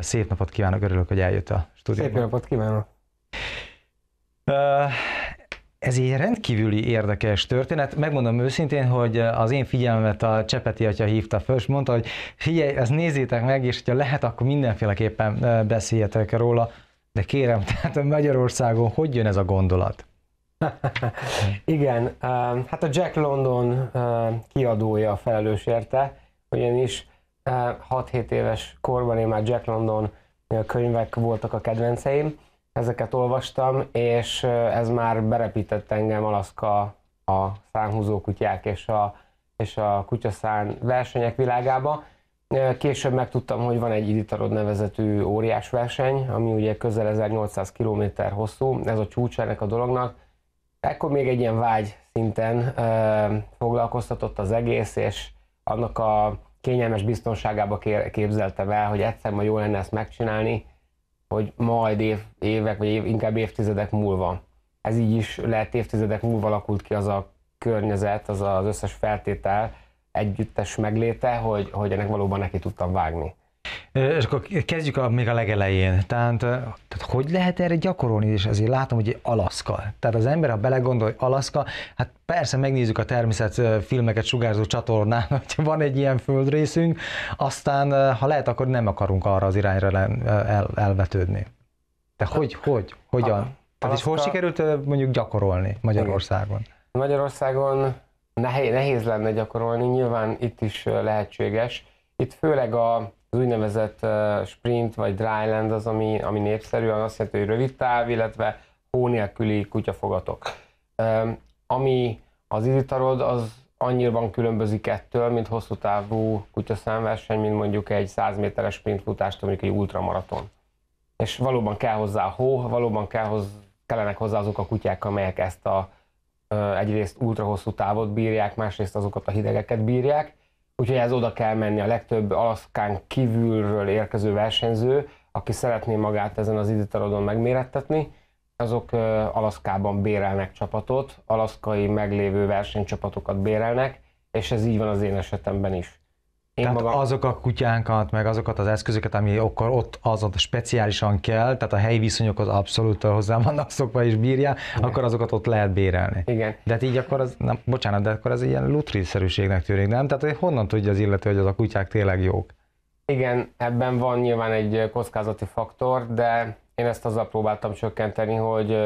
Szép napot kívánok, örülök, hogy eljött a stúdióba. Szép napot kívánok. Ez egy rendkívüli érdekes történet. Megmondom őszintén, hogy az én figyelmet a Csepeti atya hívta föl, és mondta, hogy figyelj, ezt nézzétek meg, és ha lehet, akkor mindenféleképpen beszéljetek róla. De kérem, tehát Magyarországon hogy jön ez a gondolat? Igen, hát a Jack London kiadója felelős érte, ugyanis 6-7 éves korban én már Jack London eh, könyvek voltak a kedvenceim, ezeket olvastam, és eh, ez már berepített engem Alaszka a szánhúzó kutyák és a, és a kutyaszán versenyek világába. Eh, később megtudtam, hogy van egy Iditarod nevezetű óriás verseny, ami ugye közel 1800 km hosszú, ez a csúcs ennek a dolognak. Ekkor még egy ilyen vágy szinten ö, foglalkoztatott az egész, és annak a kényelmes biztonságába képzeltem el, hogy egyszer ma jó lenne ezt megcsinálni, hogy majd év, évek, vagy év, inkább évtizedek múlva. Ez így is lehet évtizedek múlva alakult ki az a környezet, az az összes feltétel együttes megléte, hogy, hogy ennek valóban neki tudtam vágni. És akkor kezdjük a, még a legelején. Tehát, tehát hogy lehet erre gyakorolni, és azért látom, hogy Alaszka. Tehát az ember, ha belegondol, hogy Alaszka, hát persze megnézzük a filmeket, sugárzó csatornán, hogy van egy ilyen földrészünk, aztán ha lehet, akkor nem akarunk arra az irányra el, elvetődni. De hát, hogy, hogy, hogyan? Aha. Tehát és hol sikerült mondjuk gyakorolni Magyarországon? Magyarországon nehéz, nehéz lenne gyakorolni, nyilván itt is lehetséges. Itt főleg a az úgynevezett uh, sprint vagy dryland az, ami, ami népszerű, az azt jelenti, hogy rövid táv, illetve hó nélküli kutyafogatok. Um, ami az izitarod, az annyiban különbözik ettől, mint hosszú távú kutyaszámverseny, mint mondjuk egy 100 méteres sprint futást, mondjuk egy ultramaraton. És valóban kell hozzá hó, valóban kell hoz, kellenek hozzá azok a kutyák, amelyek ezt a egyrészt hosszú távot bírják, másrészt azokat a hidegeket bírják, Úgyhogy ez oda kell menni a legtöbb Alaszkán kívülről érkező versenyző, aki szeretné magát ezen az időtarodon megmérettetni, azok Alaszkában bérelnek csapatot, alaszkai meglévő versenycsapatokat bérelnek, és ez így van az én esetemben is. Én tehát magam... azok a kutyánkat, meg azokat az eszközöket, ami akkor ott azon speciálisan kell, tehát a helyi viszonyokhoz abszolút hozzá vannak szokva és bírja, akkor azokat ott lehet bérelni. Igen. De hát így akkor az, nem, bocsánat, de akkor ez ilyen lutriszerűségnek tűnik, nem? Tehát hogy honnan tudja az illető, hogy az a kutyák tényleg jók? Igen, ebben van nyilván egy kockázati faktor, de én ezt azzal próbáltam csökkenteni, hogy,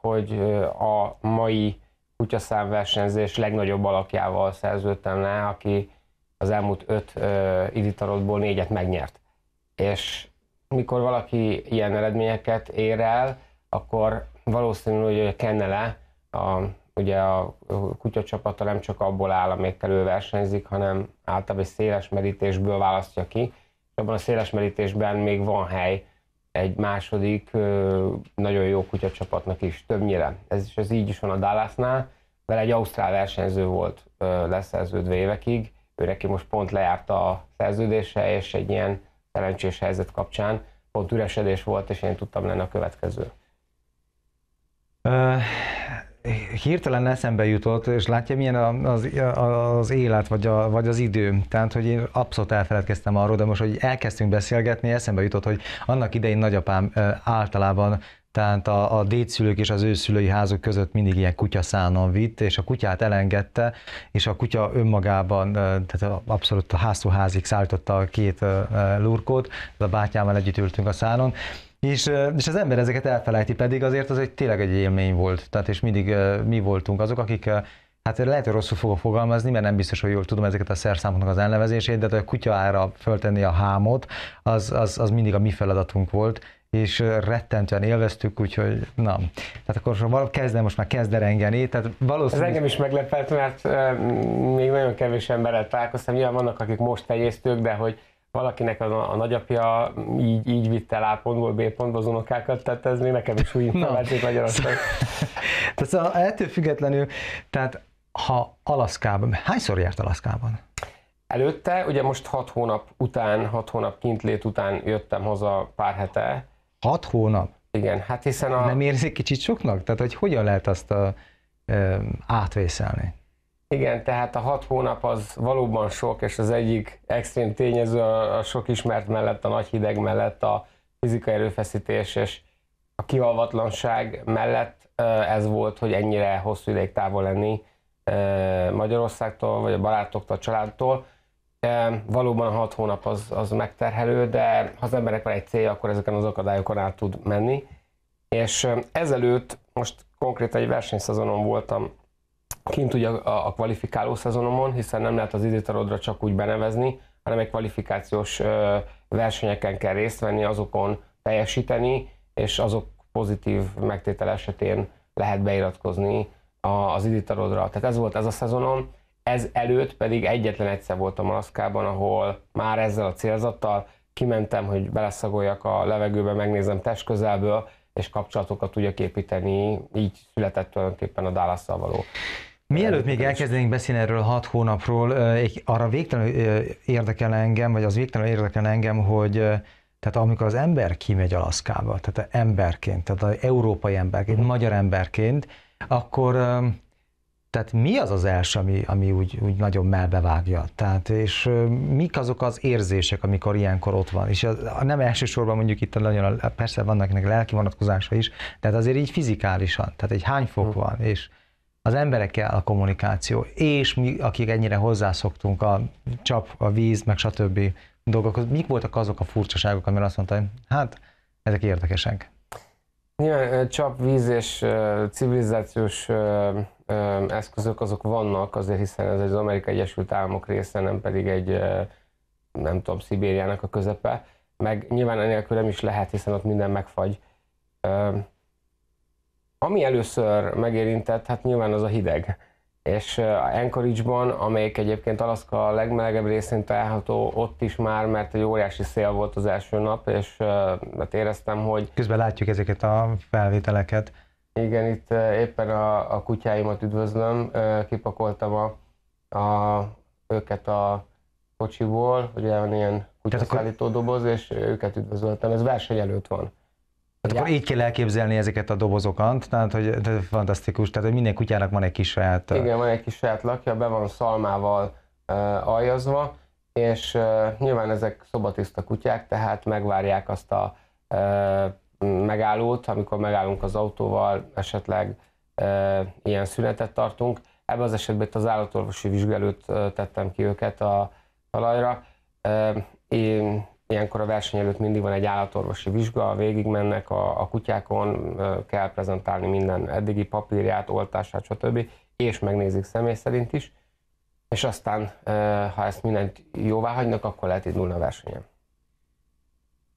hogy a mai kutyaszámversenyzés legnagyobb alakjával szerződtem le, aki az elmúlt öt uh, iditarotból négyet megnyert. És mikor valaki ilyen eredményeket ér el, akkor valószínűleg hogy a Kennele, a, ugye a kutyacsapata nem csak abból áll, amikkel ő versenyzik, hanem általában egy széles merítésből választja ki, és abban a széles merítésben még van hely egy második nagyon jó kutyacsapatnak is, többnyire. Ez is ez így is van a Dallasnál, vele egy ausztrál versenyző volt leszerződve évekig, ő neki most pont lejárt a szerződése, és egy ilyen szerencsés helyzet kapcsán pont üresedés volt, és én tudtam lenni a következő. Uh, hirtelen eszembe jutott, és látja, milyen az, az élet, vagy, a, vagy az idő. Tehát, hogy én abszolút elfeledkeztem arról, de most, hogy elkezdtünk beszélgetni, eszembe jutott, hogy annak idején nagyapám általában tehát a, a dédszülők és az őszülői házok között mindig ilyen kutyaszánon vitt, és a kutyát elengedte, és a kutya önmagában, tehát abszolút a háztóházig szállította a két lurkót, a bátyámmal együtt ültünk a szánon, és, és az ember ezeket elfelejti, pedig azért az egy tényleg egy élmény volt. Tehát és mindig mi voltunk azok, akik Hát lehet, hogy rosszul fogok fogalmazni, mert nem biztos, hogy jól tudom ezeket a szerszámoknak az elnevezését, de a ára föltenni a hámot, az, az, az mindig a mi feladatunk volt, és rettentően élveztük, úgyhogy na. Tehát akkor val- kezdem, most már kezd derengeni, tehát valószínűleg... Ez engem is meglepett, mert e, még nagyon kevés emberrel találkoztam, nyilván vannak, akik most tenyésztők, de hogy valakinek a, a nagyapja így, így vitte el A pontból B pontból az unokákat, tehát ez még nekem is új információt Magyarország. tehát szóval ettől függetlenül, tehát ha Alaszkában, hányszor járt Alaszkában? Előtte, ugye most hat hónap után, hat hónap kintlét után jöttem haza pár hete, Hat hónap? Igen, hát hiszen a... Nem érzik kicsit soknak? Tehát, hogy hogyan lehet azt a, ö, átvészelni? Igen, tehát a hat hónap az valóban sok, és az egyik extrém tényező a, a sok ismert mellett, a nagy hideg mellett, a fizikai erőfeszítés és a kialvatlanság mellett ez volt, hogy ennyire hosszú ideig távol lenni Magyarországtól, vagy a barátoktól, a családtól. E, valóban a hat hónap az, az megterhelő, de ha az emberek van egy célja, akkor ezeken az akadályokon át tud menni. És ezelőtt, most konkrétan egy versenyszezonon voltam, kint ugye a, a kvalifikáló szezonomon, hiszen nem lehet az időtarodra csak úgy benevezni, hanem egy kvalifikációs ö, versenyeken kell részt venni, azokon teljesíteni, és azok pozitív megtétel esetén lehet beiratkozni a, az időtarodra. Tehát ez volt ez a szezonom ez előtt pedig egyetlen egyszer voltam Alaszkában, ahol már ezzel a célzattal kimentem, hogy beleszagoljak a levegőbe, megnézem közelből, és kapcsolatokat tudjak építeni, így született tulajdonképpen a dallas való. Mielőtt még elkezdenénk beszélni erről a hat hónapról, arra végtelenül érdekel engem, vagy az végtelenül érdekel engem, hogy tehát amikor az ember kimegy Alaszkába, tehát emberként, tehát az európai emberként, mhm. magyar emberként, akkor tehát mi az az első, ami, ami úgy, úgy nagyon melbevágja? Tehát, és mik azok az érzések, amikor ilyenkor ott van? És az, nem elsősorban mondjuk itt nagyon, persze vannak ennek lelki vonatkozása is, de hát azért így fizikálisan, tehát egy hány fok hm. van, és az emberekkel a kommunikáció, és mi, akik ennyire hozzászoktunk, a csap, a víz, meg stb. dolgok, mik voltak azok a furcsaságok, amire azt mondta, hogy hát ezek érdekesek? Nyilván csap, víz és civilizációs eszközök azok vannak, azért hiszen ez az Amerikai Egyesült Államok része, nem pedig egy, nem tudom, Szibériának a közepe, meg nyilván enélkül nem is lehet, hiszen ott minden megfagy. Ami először megérintett, hát nyilván az a hideg. És Anchorage-ban, amelyik egyébként Alaszka a legmelegebb részén található, ott is már, mert egy óriási szél volt az első nap, és mert hát éreztem, hogy... Közben látjuk ezeket a felvételeket, igen, itt éppen a, a kutyáimat üdvözlöm, kipakoltam a, a, őket a kocsiból, ugye van ilyen kutyaszállító doboz, és őket üdvözöltem. Ez verseny előtt van. Tehát akkor így kell elképzelni ezeket a dobozokat, tehát hogy tehát fantasztikus, tehát hogy minden kutyának van egy kis saját... Igen, van egy kis saját lakja, be van szalmával e, aljazva, és e, nyilván ezek szobatiszta kutyák, tehát megvárják azt a e, Mm, megállót, amikor megállunk az autóval, esetleg e, ilyen szünetet tartunk. Ebben az esetben itt az állatorvosi vizsgálót tettem ki őket a talajra. E, én, ilyenkor a verseny előtt mindig van egy állatorvosi vizsga, mennek a, a kutyákon, kell prezentálni minden eddigi papírját, oltását, stb. és megnézik személy szerint is, és aztán, ha ezt mindent jóvá hagynak, akkor lehet indulni a versenyen.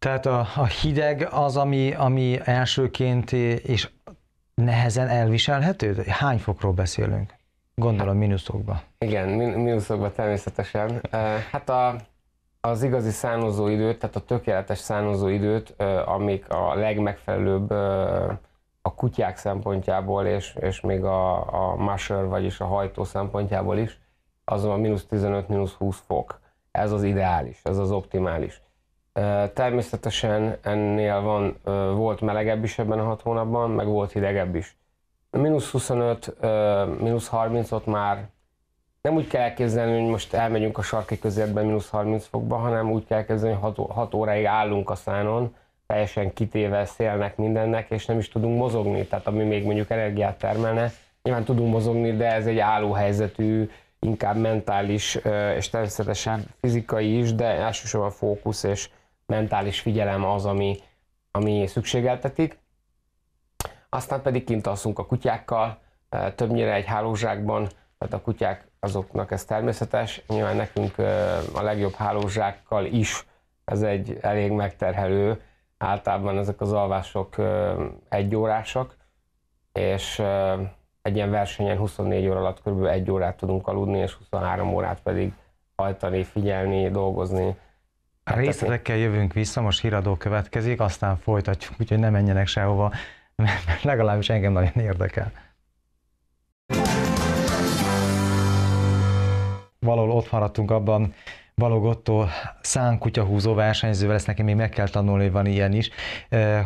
Tehát a, a hideg az, ami, ami elsőként és nehezen elviselhető? Hány fokról beszélünk? Gondolom mínuszokba. Igen, mínuszokba természetesen. Hát a, az igazi szánozó időt, tehát a tökéletes szánozó időt, amik a legmegfelelőbb a kutyák szempontjából, és, és még a, a musher, vagyis a hajtó szempontjából is, az a mínusz 15-20 fok. Ez az ideális, ez az optimális. Természetesen ennél van, volt melegebb is ebben a hat hónapban, meg volt hidegebb is. A mínusz 25, mínusz 30-ot már nem úgy kell elképzelni, hogy most elmegyünk a sarki közérben mínusz 30 fokba, hanem úgy kell elképzelni, hogy 6 óráig állunk a szánon, teljesen kitéve szélnek mindennek, és nem is tudunk mozogni, tehát ami még mondjuk energiát termelne, nyilván tudunk mozogni, de ez egy álló helyzetű, inkább mentális, és természetesen fizikai is, de elsősorban fókusz és mentális figyelem az, ami, ami szükségeltetik. Aztán pedig kint alszunk a kutyákkal, többnyire egy hálózsákban, tehát a kutyák azoknak ez természetes. Nyilván nekünk a legjobb hálózsákkal is ez egy elég megterhelő, általában ezek az alvások egy órásak, és egy ilyen versenyen 24 óra alatt kb. egy órát tudunk aludni, és 23 órát pedig hajtani, figyelni, dolgozni, Hát Részletekkel jövünk vissza, most híradó következik, aztán folytatjuk, úgyhogy ne menjenek sehova, mert legalábbis engem nagyon érdekel. Valahol ott maradtunk abban, Balogottó szánkutyahúzó versenyzővel, ezt nekem még meg kell tanulni, hogy van ilyen is,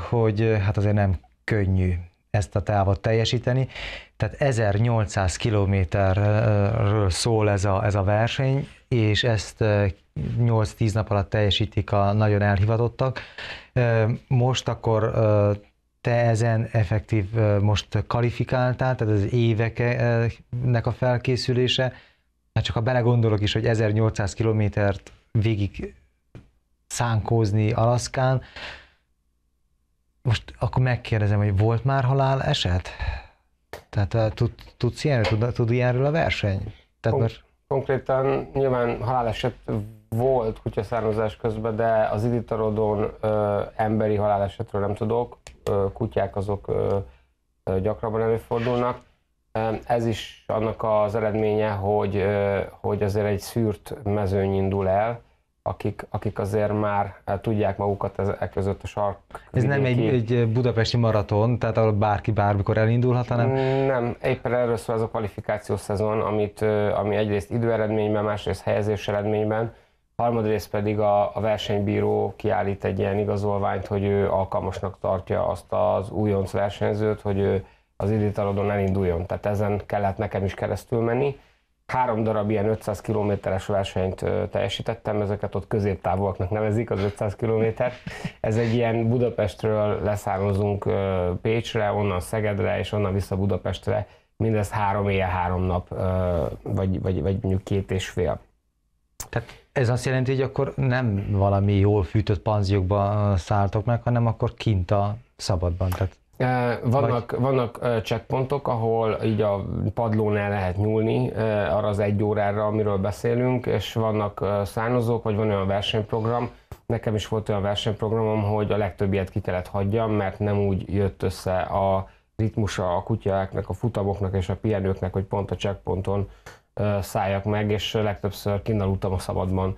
hogy hát azért nem könnyű ezt a távot teljesíteni. Tehát 1800 kilométerről szól ez a, ez a verseny, és ezt 8-10 nap alatt teljesítik a nagyon elhivatottak. Most akkor te ezen effektív most kalifikáltál, tehát az éveknek a felkészülése, hát csak ha belegondolok is, hogy 1800 kilométert végig szánkózni Alaszkán, most akkor megkérdezem, hogy volt már halál eset? Tehát tud, tudsz ilyenről, tud, tud ilyenről a verseny? Tehát Kon- most... Konkrétan nyilván haláleset volt kutyaszározás közben, de az iditarodon ö, emberi halálesetről nem tudok. Ö, kutyák azok ö, ö, gyakrabban előfordulnak. Ez is annak az eredménye, hogy, ö, hogy azért egy szűrt mezőny indul el, akik, akik azért már tudják magukat ezek között a sark. Ez nem egy, egy budapesti maraton, tehát ahol bárki bármikor elindulhat, hanem? Nem, éppen erről szól ez a kvalifikációs szezon, amit, ami egyrészt időeredményben, másrészt helyezés eredményben harmadrészt pedig a, a versenybíró kiállít egy ilyen igazolványt, hogy ő alkalmasnak tartja azt az újonc versenyzőt, hogy ő az időtaladon elinduljon. Tehát ezen kellett nekem is keresztül menni. Három darab ilyen 500 kilométeres versenyt teljesítettem, ezeket ott középtávolaknak nevezik, az 500 kilométer. Ez egy ilyen Budapestről leszármazunk Pécsre, onnan Szegedre, és onnan vissza Budapestre, mindez három éjjel, három nap, vagy, vagy, vagy mondjuk két és fél. Tehát ez azt jelenti, hogy akkor nem valami jól fűtött panziókba szálltok meg, hanem akkor kint a szabadban. Tehát vannak, Vagy... vannak checkpontok, ahol így a padlón el lehet nyúlni arra az egy órára, amiről beszélünk, és vannak szánozók, vagy van olyan versenyprogram, nekem is volt olyan versenyprogramom, hogy a legtöbbiet ki kellett hagyjam, mert nem úgy jött össze a ritmusa a kutyáknak, a futamoknak és a pihenőknek, hogy pont a checkponton szálljak meg, és legtöbbször kinnalultam a szabadban.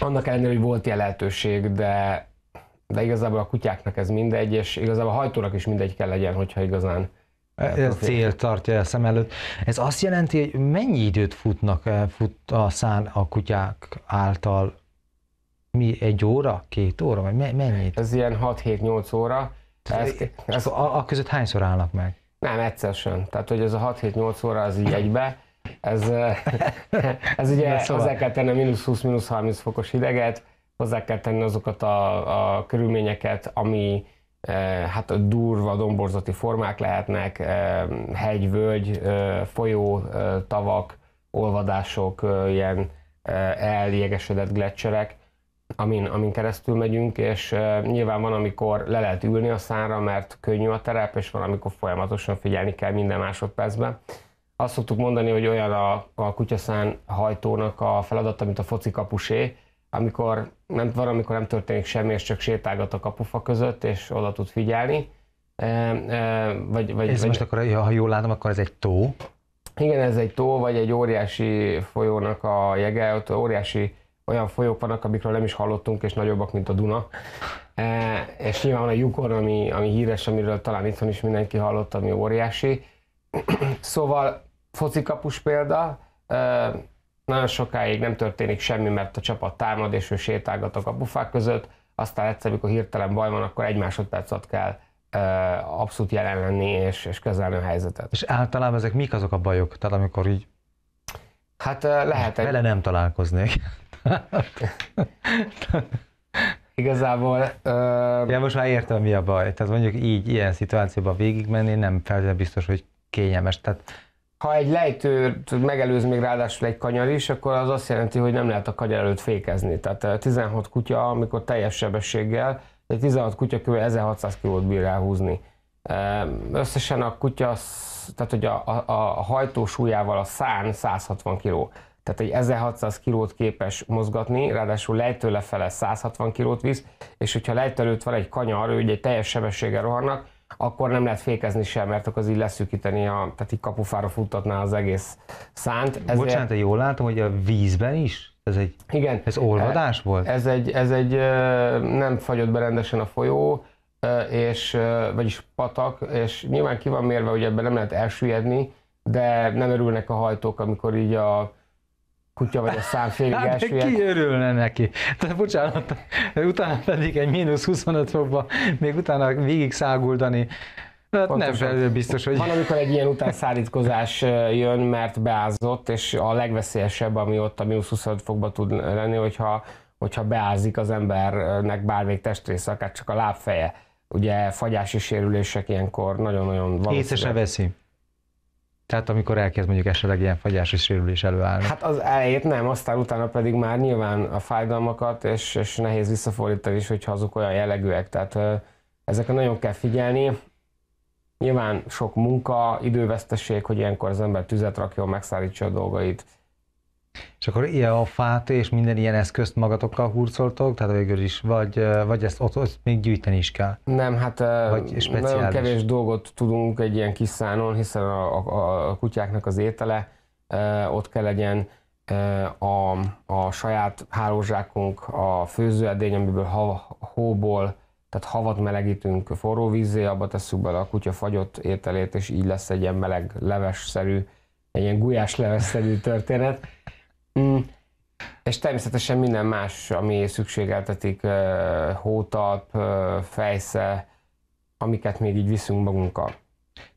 Annak ellenére, hogy volt ilyen lehetőség, de, de igazából a kutyáknak ez mindegy, és igazából a hajtónak is mindegy kell legyen, hogyha igazán e, ez cél tartja el szem előtt. Ez azt jelenti, hogy mennyi időt futnak e, fut a szán a kutyák által? Mi, egy óra, két óra, vagy mennyit? Ez ilyen 6-7-8 óra. Ez, ez, a, a között hányszor állnak meg? Nem, egyszer sem. Tehát, hogy ez a 6-7-8 óra az így egybe, ez, eh, ez ugye szóval. hozzá kell tenni a mínusz 20, mínusz 30 fokos hideget, hozzá kell tenni azokat a, a körülményeket, ami eh, hát durva, domborzati formák lehetnek, eh, hegy, völgy, eh, folyó, eh, tavak, olvadások, eh, ilyen eh, eljegesedett gletszerek, amin, amin keresztül megyünk, és nyilván van, amikor le lehet ülni a szára mert könnyű a terep, és van, amikor folyamatosan figyelni kell minden másodpercben. Azt szoktuk mondani, hogy olyan a, a kutyaszán hajtónak a feladata, mint a foci kapusé, amikor nem, van, amikor nem történik semmi, és csak sétálgat a kapufa között, és oda tud figyelni. E, e, vagy, vagy, ez vagy, most akkor, ha jól látom, akkor ez egy tó? Igen, ez egy tó, vagy egy óriási folyónak a jege, ott óriási olyan folyók vannak, amikről nem is hallottunk, és nagyobbak, mint a Duna. E, és nyilván van a Yukon, ami, ami híres, amiről talán itthon is mindenki hallott, ami óriási. szóval focikapus példa, e, nagyon sokáig nem történik semmi, mert a csapat támad, és ő sétálgat a kapufák között, aztán egyszer, amikor hirtelen baj van, akkor egy másodperc alatt kell e, abszolút jelen lenni és, és kezelni a helyzetet. És általában ezek mik azok a bajok? Tehát amikor így Hát eh, lehet egy... Vele nem találkoznék. Igazából... Uh... Ja, most már értem, mi a baj. Tehát mondjuk így, ilyen szituációban végigmenni nem feltétlenül biztos, hogy kényelmes. Tehát... Ha egy lejtőt megelőz még ráadásul egy kanyar is, akkor az azt jelenti, hogy nem lehet a kanyar előtt fékezni. Tehát 16 eh, kutya, amikor teljes sebességgel, egy 16 kutya kb. 1600 kilót bír elhúzni. Összesen a kutya, tehát hogy a, a, a hajtósúlyával a szán 160 kg. Tehát egy 1600 kilót képes mozgatni, ráadásul lejtő lefele 160 kilót visz, és hogyha lejtő előtt van egy kanyar, ugye egy teljes sebességgel rohannak, akkor nem lehet fékezni sem, mert akkor az így leszűkíteni, a, tehát így kapufára futtatná az egész szánt. Ezért... Bocsánat, jól látom, hogy a vízben is? Ez egy, Igen, ez olvadás volt? Ez egy, ez egy nem fagyott be rendesen a folyó, és, vagyis patak, és nyilván ki van mérve, hogy ebben nem lehet elsüllyedni, de nem örülnek a hajtók, amikor így a kutya vagy a szám félig hát, elsüllyed. ki örülne neki? Tehát bocsánat, utána pedig egy mínusz 25 fokba, még utána végig száguldani. Hát nem felül biztos, hogy... Van, amikor egy ilyen szállítkozás jön, mert beázott, és a legveszélyesebb, ami ott a mínusz 25 fokba tud lenni, hogyha, hogyha beázik az embernek bármelyik testrésze, akár csak a lábfeje Ugye fagyási sérülések ilyenkor nagyon-nagyon valószínűleg... Észre se veszi. Tehát amikor elkezd mondjuk esetleg ilyen fagyási sérülés előállni. Hát az elejét nem, aztán utána pedig már nyilván a fájdalmakat, és, és nehéz visszafordítani is, hogyha azok olyan jellegűek. Tehát ezekre nagyon kell figyelni. Nyilván sok munka, időveszteség, hogy ilyenkor az ember tüzet rakjon, megszállítsa a dolgait, és akkor ilyen a fát és minden ilyen eszközt magatokkal hurcoltok, tehát végül is, vagy, vagy ezt ott, ott még gyűjteni is kell? Nem, hát vagy nagyon kevés dolgot tudunk egy ilyen kis szánon, hiszen a, a, a kutyáknak az étele ott kell legyen, a, a saját hálózsákunk, a főzőedény, amiből ha, hóból, tehát havat melegítünk forró vízé, abba tesszük bele a kutya fagyott ételét, és így lesz egy ilyen meleg, leves szerű egy ilyen gulyás szerű történet. Mm. És természetesen minden más, ami szükségeltetik, hótalp, fejsze, amiket még így viszünk magunkkal.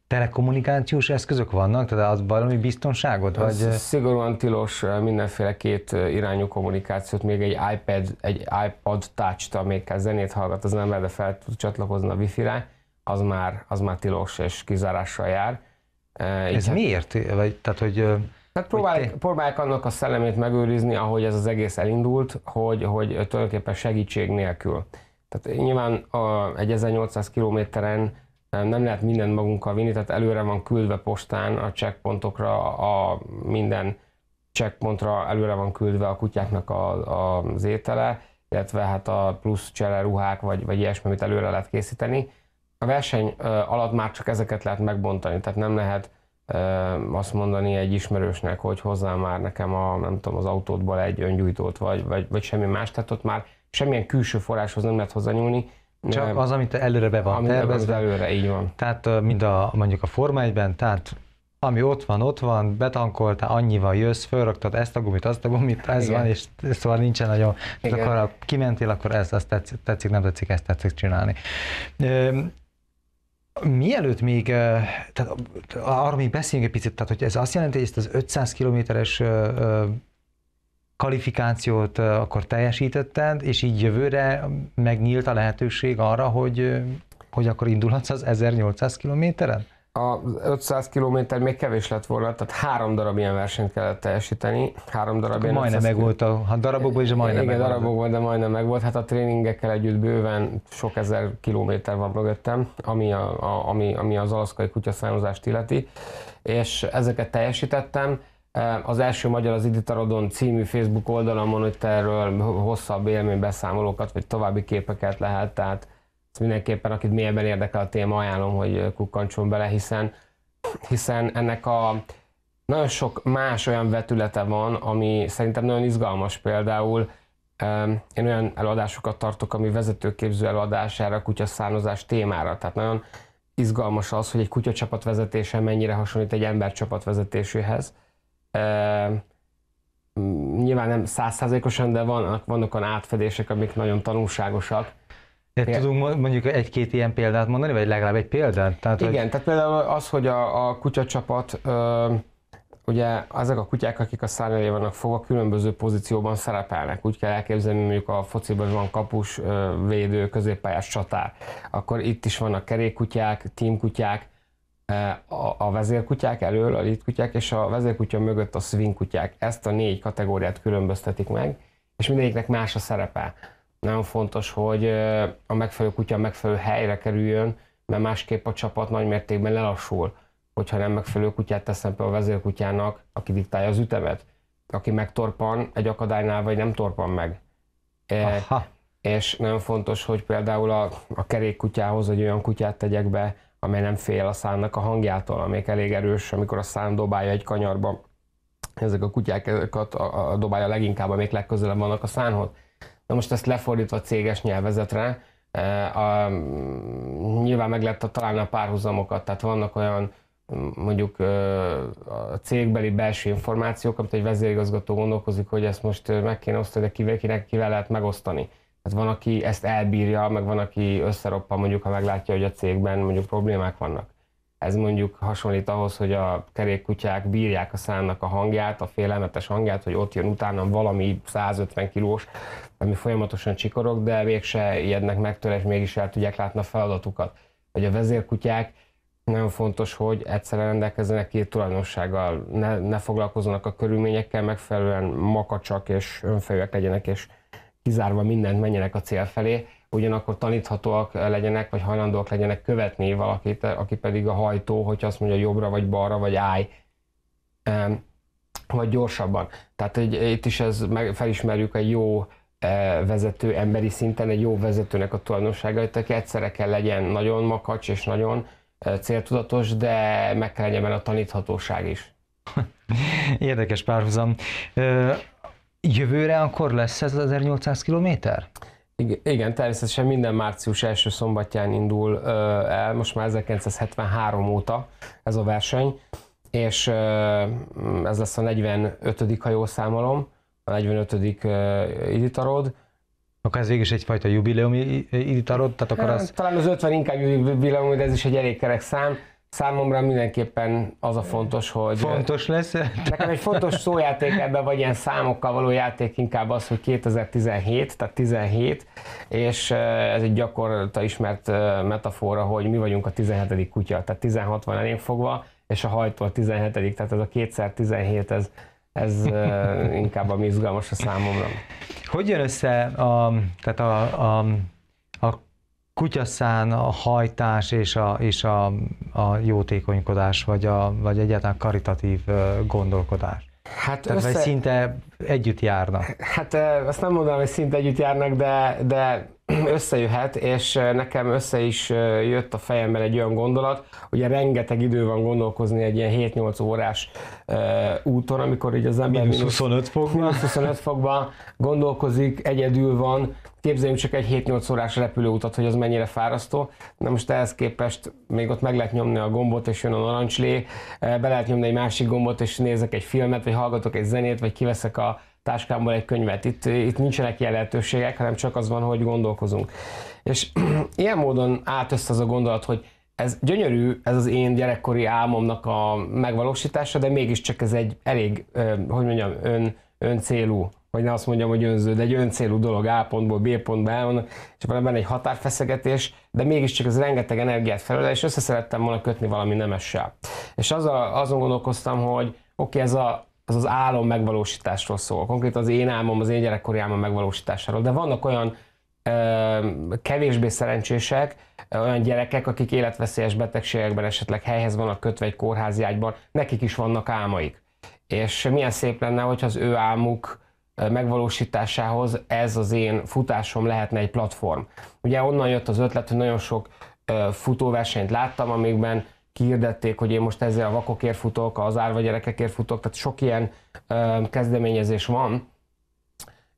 Telekommunikációs eszközök vannak, tehát az valami biztonságot? Az vagy... Szigorúan tilos mindenféle két irányú kommunikációt, még egy iPad, egy iPod touch t amelyikkel zenét hallgat az nem de fel tud csatlakozni a Wi-Fi-re, az már, az már tilos és kizárással jár. Ez így, hát- miért? Vagy, tehát, hogy Hát próbálják, te... próbálják annak a szellemét megőrizni, ahogy ez az egész elindult, hogy, hogy tulajdonképpen segítség nélkül. Tehát nyilván a, egy 1800 kilométeren nem lehet mindent magunkkal vinni, tehát előre van küldve postán a checkpointokra, a minden checkpontra előre van küldve a kutyáknak a, a, az étele, illetve hát a plusz ruhák vagy, vagy ilyesmi, amit előre lehet készíteni. A verseny alatt már csak ezeket lehet megbontani, tehát nem lehet azt mondani egy ismerősnek, hogy hozzá már nekem a, nem tudom, az autódból egy öngyújtót, vagy, vagy, vagy semmi más, tehát ott már semmilyen külső forráshoz nem lehet hozzányúlni, csak nem. az, amit előre be van ami tervezve. előre, így van. Tehát mind a, mondjuk a Forma 1-ben, tehát ami ott van, ott van, betankoltál, annyival jössz, fölraktad ezt a gumit, azt a gumit, ez Igen. van, és szóval nincsen nagyon. Tehát akkor ha kimentél, akkor ez, ez tetszik, tetszik, nem tetszik, ezt tetszik csinálni. Mielőtt még, tehát arra még beszéljünk egy picit, tehát hogy ez azt jelenti, hogy ezt az 500 kilométeres kvalifikációt akkor teljesítetted, és így jövőre megnyílt a lehetőség arra, hogy, hogy akkor indulhatsz az 1800 kilométeren? a 500 km még kevés lett volna, tehát három darab ilyen versenyt kellett teljesíteni. Három darab ilyen Majdnem meg volt a hát darabokból, is majdnem Igen, darabokból, de majdnem meg volt. Hát a tréningekkel együtt bőven sok ezer kilométer van mögöttem, ami, a, a, ami, ami az alaszkai kutyaszámozást illeti, és ezeket teljesítettem. E, az első magyar az Iditarodon című Facebook oldalamon, hogy erről hosszabb élménybeszámolókat, vagy további képeket lehet, tehát mindenképpen, akit mélyebben érdekel a téma, ajánlom, hogy kukkancson bele, hiszen, hiszen ennek a nagyon sok más olyan vetülete van, ami szerintem nagyon izgalmas. Például én olyan előadásokat tartok, ami vezetőképző előadására, kutyaszánozás témára. Tehát nagyon izgalmas az, hogy egy kutyacsapat vezetése mennyire hasonlít egy embercsapat csapatvezetéséhez. Nyilván nem százszázalékosan, de vannak, vannak olyan átfedések, amik nagyon tanulságosak de tudunk mondjuk egy-két ilyen példát mondani, vagy legalább egy példát? Tehát, Igen, hogy... tehát például az, hogy a, a kutyacsapat, ö, ugye ezek a kutyák, akik a szárny vannak fogva, különböző pozícióban szerepelnek. Úgy kell elképzelni, mondjuk a fociban van kapus, ö, védő, középpályás csatár. Akkor itt is vannak kerékkutyák, tímkutyák, a, a vezérkutyák elől, a kutyák és a vezérkutya mögött a swing kutyák. Ezt a négy kategóriát különböztetik meg, és mindegyiknek más a szerepe nagyon fontos, hogy a megfelelő kutya a megfelelő helyre kerüljön, mert másképp a csapat nagy mértékben lelassul, hogyha nem megfelelő kutyát teszem be a vezérkutyának, aki diktálja az ütemet, aki megtorpan egy akadálynál, vagy nem torpan meg. E, Aha. E, és nagyon fontos, hogy például a, a kerékkutyához egy olyan kutyát tegyek be, amely nem fél a szánnak a hangjától, amelyik elég erős, amikor a szán dobálja egy kanyarba, ezek a kutyákat a, a dobálja leginkább, amik legközelebb vannak a szánhoz. Na most ezt lefordítva céges nyelvezetre, eh, a, nyilván meg lehet találni a párhuzamokat, tehát vannak olyan mondjuk eh, a cégbeli belső információk, amit egy vezérigazgató gondolkozik, hogy ezt most eh, meg kéne osztani, de kivel, kinek, kivel lehet megosztani. Tehát van, aki ezt elbírja, meg van, aki összeroppan, mondjuk, ha meglátja, hogy a cégben mondjuk problémák vannak. Ez mondjuk hasonlít ahhoz, hogy a kerékkutyák bírják a szánnak a hangját, a félelmetes hangját, hogy ott jön utána valami 150 kilós, ami folyamatosan csikorog, de mégse ijednek meg tőle, és mégis el tudják látni a feladatukat. Vagy a vezérkutyák nagyon fontos, hogy egyszerre rendelkezzenek két tulajdonsággal, ne, ne foglalkozzanak a körülményekkel, megfelelően makacsak és önfejűek legyenek, és kizárva mindent menjenek a cél felé ugyanakkor taníthatóak legyenek, vagy hajlandóak legyenek követni valakit, aki pedig a hajtó, hogyha azt mondja jobbra, vagy balra, vagy állj, vagy gyorsabban. Tehát hogy itt is ez meg, felismerjük egy jó e, vezető, emberi szinten egy jó vezetőnek a tulajdonságait, aki egyszerre kell legyen nagyon makacs és nagyon e, céltudatos, de meg kell legyen a taníthatóság is. Érdekes párhuzam. Jövőre akkor lesz ez 1800 kilométer? Igen, természetesen minden március első szombatján indul el, most már 1973 óta ez a verseny, és mm, ez lesz a 45. ha jól számolom, a 45. iditarod. Akkor ez végig is egyfajta jubileumi iditarod? Tehát akkor hát, az... Talán az 50 inkább jubileumi, de ez is egy elég kerek szám. Számomra mindenképpen az a fontos, hogy... Fontos lesz? Nekem egy fontos szójáték ebben, vagy ilyen számokkal való játék inkább az, hogy 2017, tehát 17, és ez egy gyakorlata ismert metafora, hogy mi vagyunk a 17. kutya, tehát 16 van elénk fogva, és a hajtó a 17. Tehát ez a x 17, ez, ez inkább a izgalmas a számomra. Hogy jön össze a, tehát a, a kutyaszán a hajtás és a, és a, a jótékonykodás, vagy, a, vagy egyáltalán karitatív gondolkodás? Hát Tehát össze... vagy szinte együtt járnak. Hát azt nem mondanám, hogy szinte együtt járnak, de, de összejöhet, és nekem össze is jött a fejemben egy olyan gondolat, ugye rengeteg idő van gondolkozni egy ilyen 7-8 órás úton, amikor így az ember minusz 25 fokban, 25 fokban gondolkozik, egyedül van, képzeljünk csak egy 7-8 órás repülőutat, hogy az mennyire fárasztó. Na most ehhez képest még ott meg lehet nyomni a gombot, és jön a narancslé, be lehet nyomni egy másik gombot, és nézek egy filmet, vagy hallgatok egy zenét, vagy kiveszek a táskámból egy könyvet. Itt, itt nincsenek ilyen lehetőségek, hanem csak az van, hogy gondolkozunk. És ilyen módon állt össze az a gondolat, hogy ez gyönyörű, ez az én gyerekkori álmomnak a megvalósítása, de mégiscsak ez egy elég, hogy mondjam, ön, ön célú vagy ne azt mondjam, hogy önző, de egy öncélú dolog A pontból B pontba elmondom, és van benne egy határfeszegetés, de mégiscsak ez rengeteg energiát felül, és összeszerettem volna kötni valami nemessel. És azzal, azon gondolkoztam, hogy oké, okay, ez a az az álom megvalósításról szól. Konkrétan az én álmom, az én gyerekkori álmom megvalósításáról. De vannak olyan kevésbé szerencsések, olyan gyerekek, akik életveszélyes betegségekben esetleg helyhez vannak kötve egy kórházi ágyban, nekik is vannak álmaik. És milyen szép lenne, hogyha az ő álmuk megvalósításához ez az én futásom lehetne egy platform. Ugye onnan jött az ötlet, hogy nagyon sok futóversenyt láttam, amikben kiirdették, hogy én most ezzel a vakokért futok, az árva gyerekekért futok, tehát sok ilyen ö, kezdeményezés van.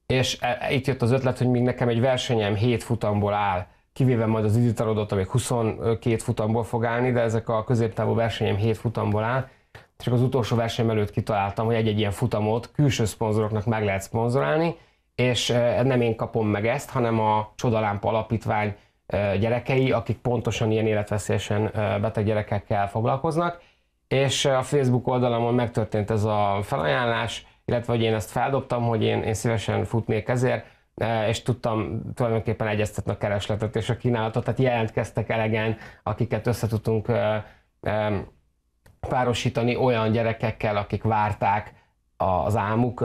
És e, itt jött az ötlet, hogy még nekem egy versenyem 7 futamból áll, kivéve majd az időtarodot, amik 22 futamból fog állni, de ezek a középtávú versenyem 7 futamból áll, Csak az utolsó versenyem előtt kitaláltam, hogy egy-egy ilyen futamot külső szponzoroknak meg lehet szponzorálni, és e, nem én kapom meg ezt, hanem a Csodalámpa Alapítvány gyerekei, akik pontosan ilyen életveszélyesen beteg gyerekekkel foglalkoznak, és a Facebook oldalamon megtörtént ez a felajánlás, illetve hogy én ezt feldobtam, hogy én, én szívesen futnék ezért, és tudtam tulajdonképpen egyeztetni a keresletet és a kínálatot, tehát jelentkeztek elegen, akiket össze tudtunk párosítani olyan gyerekekkel, akik várták az álmuk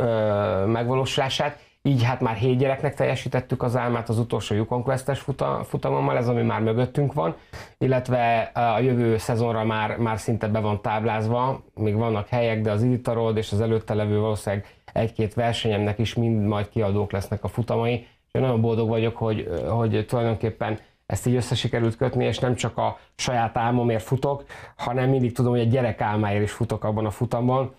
megvalósulását, így hát már hét gyereknek teljesítettük az álmát az utolsó Yukon Quest-es futamommal, ez ami már mögöttünk van, illetve a jövő szezonra már, már szinte be van táblázva, még vannak helyek, de az Iditarod és az előtte levő valószínűleg egy-két versenyemnek is mind majd kiadók lesznek a futamai, én nagyon boldog vagyok, hogy, hogy tulajdonképpen ezt így összesikerült kötni, és nem csak a saját álmomért futok, hanem mindig tudom, hogy a gyerek álmáért is futok abban a futamban,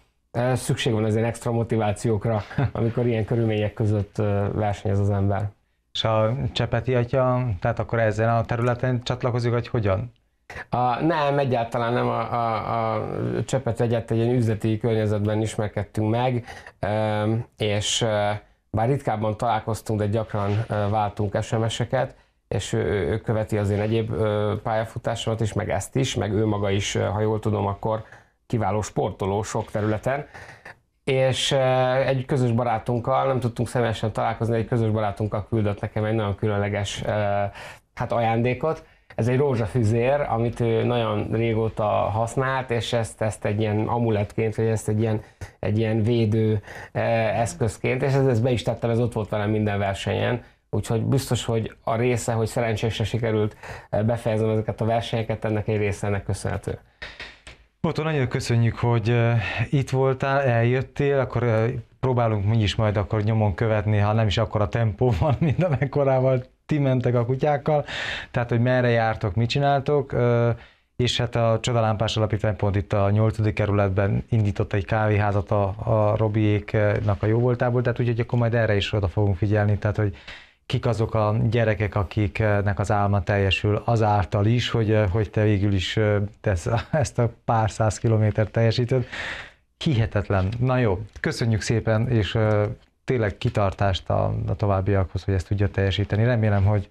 Szükség van azért extra motivációkra, amikor ilyen körülmények között versenyez az ember. És a Csepeti atya, tehát akkor ezen a területen csatlakozik, hogy hogyan? A, nem, egyáltalán nem. A, a, a Csepet egyet egy ilyen üzleti környezetben ismerkedtünk meg, és bár ritkábban találkoztunk, de gyakran váltunk SMS-eket, és ő, ő követi az én egyéb pályafutásomat is, meg ezt is, meg ő maga is, ha jól tudom, akkor kiváló sportoló sok területen, és eh, egy közös barátunkkal, nem tudtunk személyesen találkozni, egy közös barátunkkal küldött nekem egy nagyon különleges eh, hát ajándékot. Ez egy rózsafüzér, amit ő nagyon régóta használt, és ezt, ezt egy ilyen amuletként, vagy ezt egy ilyen, egy ilyen védő eh, eszközként, és ezt, ezt be is tettem, ez ott volt velem minden versenyen, Úgyhogy biztos, hogy a része, hogy szerencsésre sikerült befejezem ezeket a versenyeket, ennek egy része ennek köszönhető. Boton, nagyon köszönjük, hogy itt voltál, eljöttél, akkor próbálunk mi is majd akkor nyomon követni, ha nem is akkor a van, mint amekkorával ti mentek a kutyákkal, tehát hogy merre jártok, mit csináltok, és hát a Csodalámpás Alapítvány pont itt a 8. kerületben indított egy kávéházat a, a Robiéknak a voltából, tehát úgyhogy akkor majd erre is oda fogunk figyelni, tehát hogy kik azok a gyerekek, akiknek az álma teljesül azáltal is, hogy, eh, hogy te végül is eh, tesz ezt a pár száz kilométert teljesíted. Hihetetlen. Na jó, köszönjük szépen, és eh, tényleg kitartást a, a továbbiakhoz, hogy ezt tudja teljesíteni. Remélem, hogy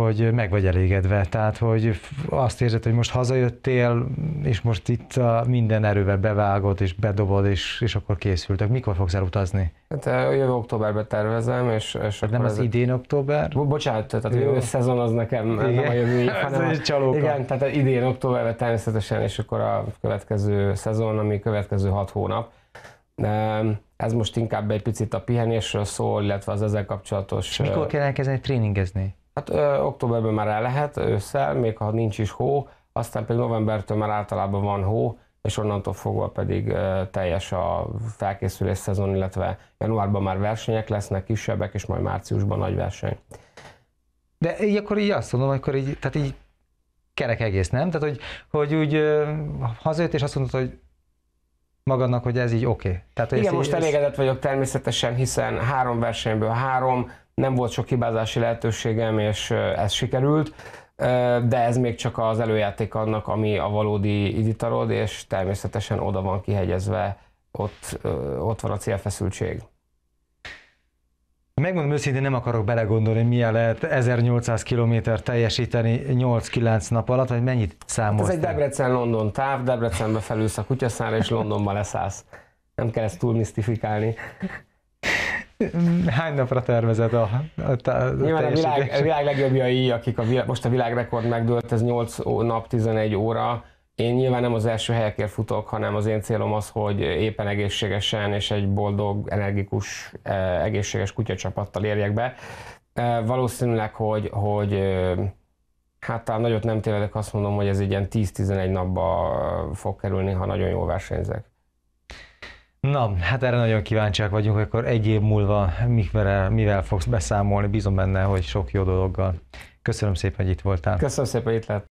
hogy meg vagy elégedve, tehát hogy azt érzed, hogy most hazajöttél, és most itt minden erővel bevágod, és bedobod, és, és akkor készültek. Mikor fogsz elutazni? Hát jövő októberben tervezem, és... és hát nem az ez... idén október? Bo- bocsánat, tehát a szezon az nekem igen. nem a jövő év, hanem ez a... Csalóka. Igen, tehát idén októberben természetesen, és akkor a következő szezon, ami következő hat hónap. De ez most inkább egy picit a pihenésről szól, illetve az ezzel kapcsolatos... És mikor kell elkezdeni tréningezni? Hát ö, októberben már el lehet, ősszel, még ha nincs is hó, aztán pedig novembertől már általában van hó, és onnantól fogva pedig ö, teljes a felkészülés szezon, illetve januárban már versenyek lesznek, kisebbek, és majd márciusban nagy verseny. De így akkor így azt mondom, akkor így, tehát így kerek egész, nem? Tehát, hogy, hogy úgy ö, hazajött, és azt mondod, hogy magadnak, hogy ez így oké. Okay. Tehát, ez Igen, most így, elégedett vagyok természetesen, hiszen három versenyből három, nem volt sok hibázási lehetőségem, és ez sikerült, de ez még csak az előjáték annak, ami a valódi iditarod, és természetesen oda van kihegyezve, ott, ott van a célfeszültség. Megmondom őszintén, nem akarok belegondolni, milyen lehet 1800 km teljesíteni 8-9 nap alatt, vagy mennyit számolsz? Hát ez egy Debrecen-London táv, Debrecenbe felülsz a kutyaszára, és Londonba leszállsz. Nem kell ezt túl misztifikálni. Hány napra tervezed a, a, a Nyilván a világ, a világ legjobbjai, akik a világ, most a világrekord megdőlt, ez 8 nap, 11 óra. Én nyilván nem az első helyekért futok, hanem az én célom az, hogy éppen egészségesen és egy boldog, energikus, e, egészséges kutyacsapattal érjek be. E, valószínűleg, hogy, hogy e, hát talán nagyot nem tévedek, azt mondom, hogy ez egy ilyen 10-11 napba fog kerülni, ha nagyon jól versenyzek. Na, hát erre nagyon kíváncsiak vagyunk, hogy akkor egy év múlva mivel, mivel fogsz beszámolni, bízom benne, hogy sok jó dologgal. Köszönöm szépen, hogy itt voltál. Köszönöm szépen, hogy itt lett.